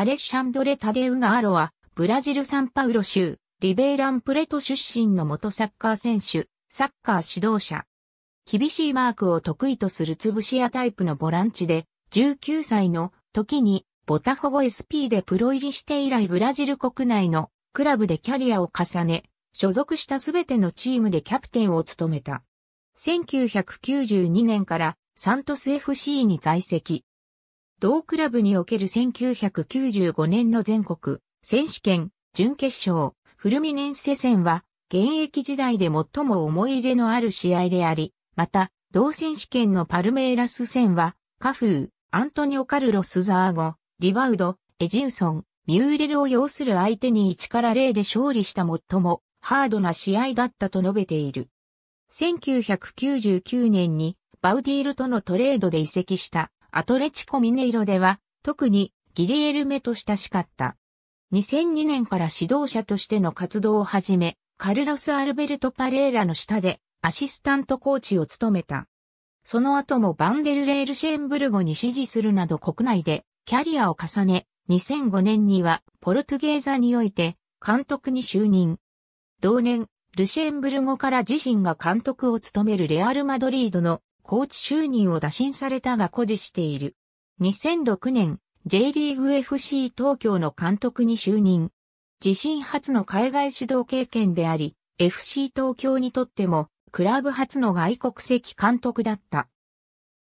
アレッシャンドレ・タデウガアロは、ブラジル・サンパウロ州、リベイランプレト出身の元サッカー選手、サッカー指導者。厳しいマークを得意とする潰し屋タイプのボランチで、19歳の時にボタフォゴ SP でプロ入りして以来ブラジル国内のクラブでキャリアを重ね、所属したすべてのチームでキャプテンを務めた。1992年からサントス FC に在籍。同クラブにおける1995年の全国選手権準決勝フルミネンセ戦は現役時代で最も思い入れのある試合であり、また同選手権のパルメイラス戦はカフー、アントニオ・カルロス・ザーゴ、リバウド、エジウソン、ミューレルを要する相手に1から0で勝利した最もハードな試合だったと述べている。1999年にバウディールとのトレードで移籍したアトレチコミネイロでは、特にギリエルメと親しかった。2002年から指導者としての活動を始め、カルロス・アルベルト・パレーラの下でアシスタントコーチを務めた。その後もバンデルレールシェーンブルゴに支持するなど国内でキャリアを重ね、2005年にはポルトゲーザにおいて監督に就任。同年、ルシェーンブルゴから自身が監督を務めるレアル・マドリードのコーチ就任を打診されたが誇示している。2006年、J リーグ FC 東京の監督に就任。自身初の海外指導経験であり、FC 東京にとっても、クラブ初の外国籍監督だった。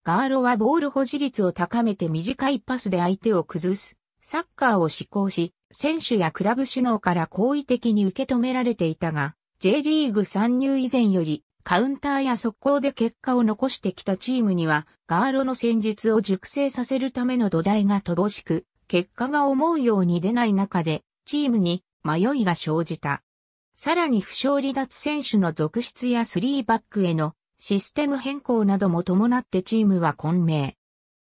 ガーロはボール保持率を高めて短いパスで相手を崩す、サッカーを施行し、選手やクラブ首脳から好意的に受け止められていたが、J リーグ参入以前よりカウンターや速攻で結果を残してきたチームには、ガーロの戦術を熟成させるための土台が乏しく、結果が思うように出ない中で、チームに迷いが生じた。さらに負傷離脱選手の続出や3バックへのシステム変更なども伴ってチームは混迷。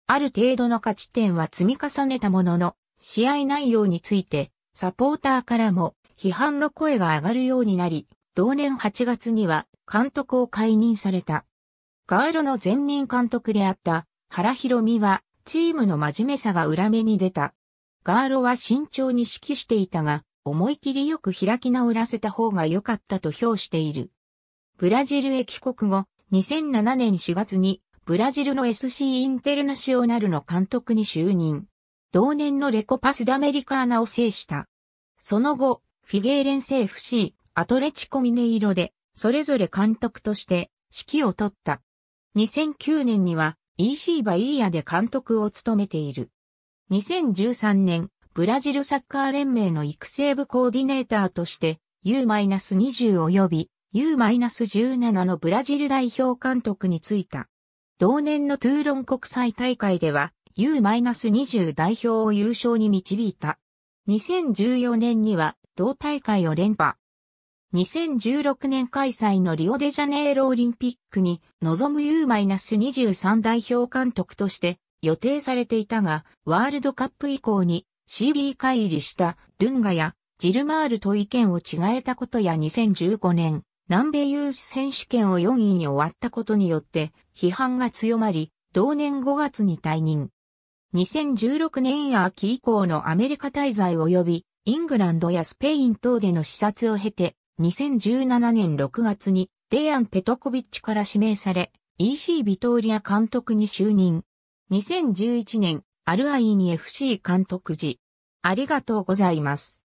ある程度の勝ち点は積み重ねたものの、試合内容について、サポーターからも批判の声が上がるようになり、同年8月には監督を解任された。ガーロの前任監督であった原博美はチームの真面目さが裏目に出た。ガーロは慎重に指揮していたが、思い切りよく開き直らせた方が良かったと評している。ブラジルへ帰国後、2007年4月にブラジルの SC インテルナシオナルの監督に就任。同年のレコパスダメリカーナを制した。その後、フィゲーレンセ府 c アトレチコミネイロでそれぞれ監督として指揮を取った。2009年には EC バイーヤで監督を務めている。2013年、ブラジルサッカー連盟の育成部コーディネーターとして U-20 及び U-17 のブラジル代表監督に就いた。同年のトゥーロン国際大会では U-20 代表を優勝に導いた。2014年には同大会を連覇。2016年開催のリオデジャネイロオリンピックに臨む U-23 代表監督として予定されていたが、ワールドカップ以降に CB 会入りしたドゥンガやジルマールと意見を違えたことや2015年、南米ユース選手権を4位に終わったことによって批判が強まり、同年5月に退任。2016年秋以降のアメリカ滞在及び、イングランドやスペイン等での視察を経て、2017年6月にデイアン・ペトコビッチから指名され、EC ビトーリア監督に就任。2011年、アルアイーニ FC 監督時。ありがとうございます。